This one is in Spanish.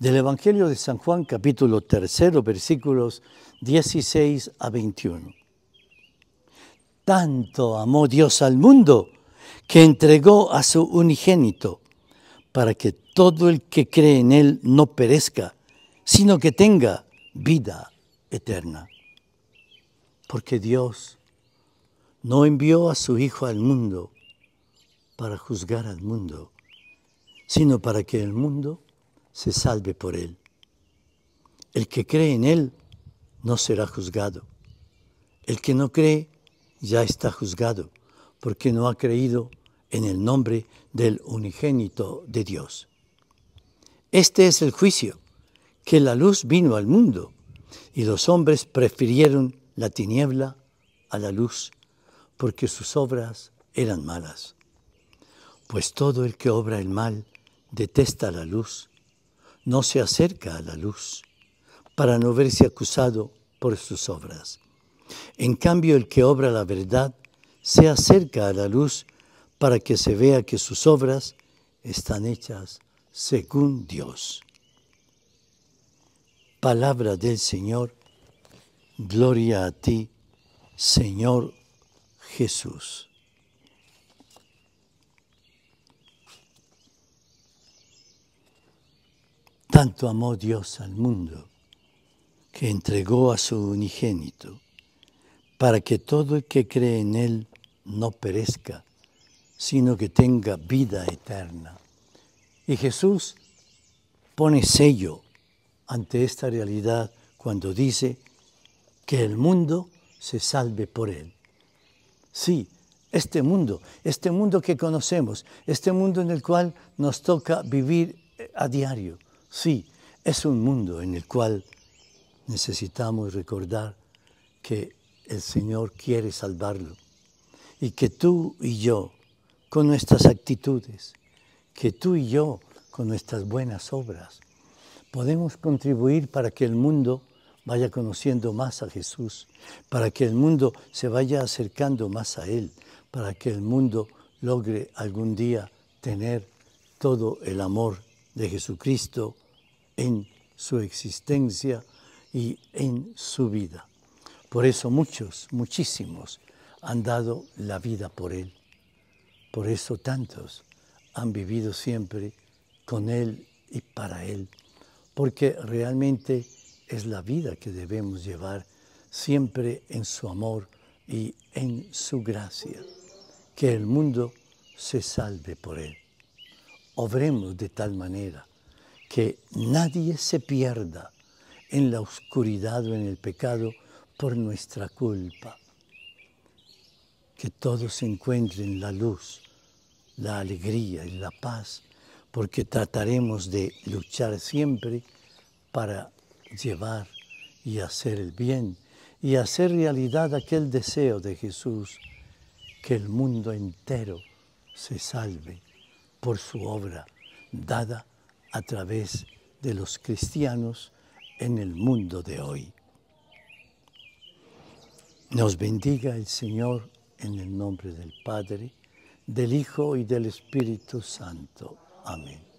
del Evangelio de San Juan capítulo 3, versículos 16 a 21. Tanto amó Dios al mundo que entregó a su unigénito para que todo el que cree en él no perezca, sino que tenga vida eterna. Porque Dios no envió a su Hijo al mundo para juzgar al mundo, sino para que el mundo se salve por él. El que cree en él no será juzgado. El que no cree ya está juzgado, porque no ha creído en el nombre del unigénito de Dios. Este es el juicio, que la luz vino al mundo y los hombres prefirieron la tiniebla a la luz, porque sus obras eran malas. Pues todo el que obra el mal detesta la luz no se acerca a la luz para no verse acusado por sus obras. En cambio, el que obra la verdad se acerca a la luz para que se vea que sus obras están hechas según Dios. Palabra del Señor, gloria a ti, Señor Jesús. Tanto amó Dios al mundo que entregó a su unigénito, para que todo el que cree en Él no perezca, sino que tenga vida eterna. Y Jesús pone sello ante esta realidad cuando dice que el mundo se salve por Él. Sí, este mundo, este mundo que conocemos, este mundo en el cual nos toca vivir a diario Sí, es un mundo en el cual necesitamos recordar que el Señor quiere salvarlo y que tú y yo, con nuestras actitudes, que tú y yo, con nuestras buenas obras, podemos contribuir para que el mundo vaya conociendo más a Jesús, para que el mundo se vaya acercando más a Él, para que el mundo logre algún día tener todo el amor de Jesucristo en su existencia y en su vida. Por eso muchos, muchísimos han dado la vida por Él. Por eso tantos han vivido siempre con Él y para Él. Porque realmente es la vida que debemos llevar siempre en su amor y en su gracia. Que el mundo se salve por Él obremos de tal manera que nadie se pierda en la oscuridad o en el pecado por nuestra culpa. Que todos encuentren la luz, la alegría y la paz, porque trataremos de luchar siempre para llevar y hacer el bien y hacer realidad aquel deseo de Jesús, que el mundo entero se salve por su obra dada a través de los cristianos en el mundo de hoy. Nos bendiga el Señor en el nombre del Padre, del Hijo y del Espíritu Santo. Amén.